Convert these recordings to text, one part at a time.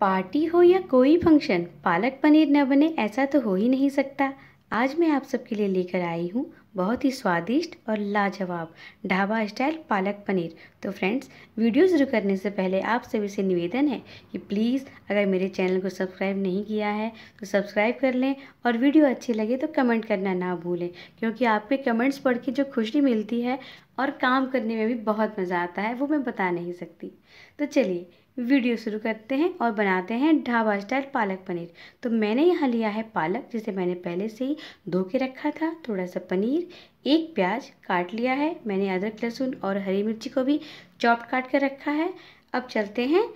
party हो या कोई फंक्शन पालक पनीर न बने ऐसा तो हो ही नहीं सकता आज मैं आप सबके लिए लेकर आई हूँ बहुत ही स्वादिष्ट और लाजवाब ढाबा स्टाइल पालक पनीर तो फ्रेंड्स वीडियो शुरू करने से पहले आप सभी से निवेदन है कि प्लीज़ अगर मेरे चैनल को सब्सक्राइब नहीं किया है तो सब्सक्राइब कर लें और वीडियो अच्छी लगे तो कमेंट करना ना भूलें क्योंकि आपके कमेंट्स पढ़ के जो खुशी मिलती है और काम करने में भी बहुत मज़ा आता है वो मैं बता नहीं सकती तो चलिए वीडियो शुरू करते हैं और बनाते हैं ढाबा स्टाइल पालक पनीर तो मैंने यहाँ लिया है पालक जिसे मैंने पहले से ही धो के रखा था थोड़ा सा पनीर एक प्याज काट लिया है मैंने अदरक लहसुन और हरी मिर्ची को भी चॉप काट कर रखा है अब चलते हैं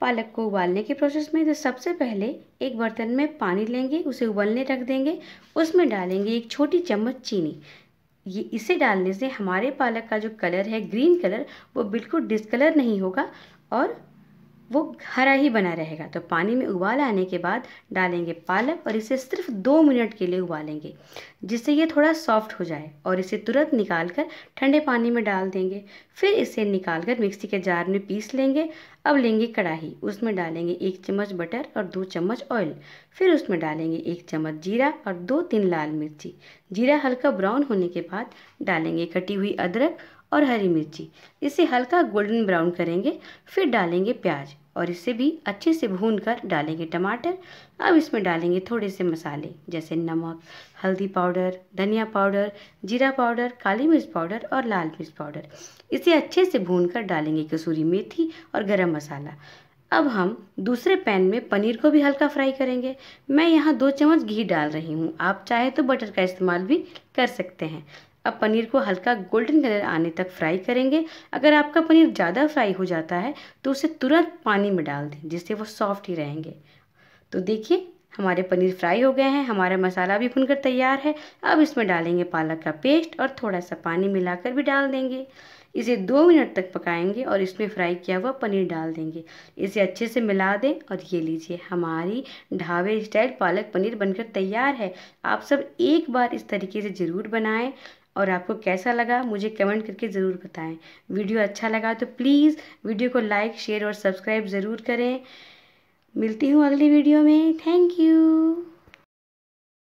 पालक को उबालने के प्रोसेस में तो सबसे पहले एक बर्तन में पानी लेंगे उसे उबलने रख देंगे उसमें डालेंगे एक छोटी चम्मच चीनी ये इसे डालने से हमारे पालक का जो कलर है ग्रीन कलर वो बिल्कुल डिसकलर नहीं होगा और वो हरा ही बना रहेगा तो पानी में उबाल आने के बाद डालेंगे पालक और इसे सिर्फ दो मिनट के लिए उबालेंगे जिससे ये थोड़ा सॉफ्ट हो जाए और इसे तुरंत निकाल कर ठंडे पानी में डाल देंगे फिर इसे निकाल कर मिक्सी के जार में पीस लेंगे अब लेंगे कढ़ाई उसमें डालेंगे एक चम्मच बटर और दो चम्मच ऑयल फिर उसमें डालेंगे एक चम्मच जीरा और दो तीन लाल मिर्ची जीरा हल्का ब्राउन होने के बाद डालेंगे कटी हुई अदरक और हरी मिर्ची इसे हल्का गोल्डन ब्राउन करेंगे फिर डालेंगे प्याज और इसे भी अच्छे से भून कर डालेंगे टमाटर अब इसमें डालेंगे थोड़े से मसाले जैसे नमक हल्दी पाउडर धनिया पाउडर जीरा पाउडर काली मिर्च पाउडर और लाल मिर्च पाउडर इसे अच्छे से भून कर डालेंगे कसूरी मेथी और गरम मसाला अब हम दूसरे पैन में पनीर को भी हल्का फ्राई करेंगे मैं यहाँ दो चम्मच घी डाल रही हूँ आप चाहे तो बटर का इस्तेमाल भी कर सकते हैं अब पनीर को हल्का गोल्डन कलर आने तक फ्राई करेंगे अगर आपका पनीर ज़्यादा फ्राई हो जाता है तो उसे तुरंत पानी में डाल दें जिससे वो सॉफ्ट ही रहेंगे तो देखिए हमारे पनीर फ्राई हो गए हैं हमारा मसाला भी भुनकर तैयार है अब इसमें डालेंगे पालक का पेस्ट और थोड़ा सा पानी मिलाकर भी डाल देंगे इसे दो मिनट तक पकाएंगे और इसमें फ्राई किया हुआ पनीर डाल देंगे इसे अच्छे से मिला दें और ये लीजिए हमारी ढाबे स्टाइल पालक पनीर बनकर तैयार है आप सब एक बार इस तरीके से ज़रूर बनाएं और आपको कैसा लगा मुझे कमेंट करके ज़रूर बताएं वीडियो अच्छा लगा तो प्लीज़ वीडियो को लाइक शेयर और सब्सक्राइब ज़रूर करें मिलती हूँ अगली वीडियो में थैंक यू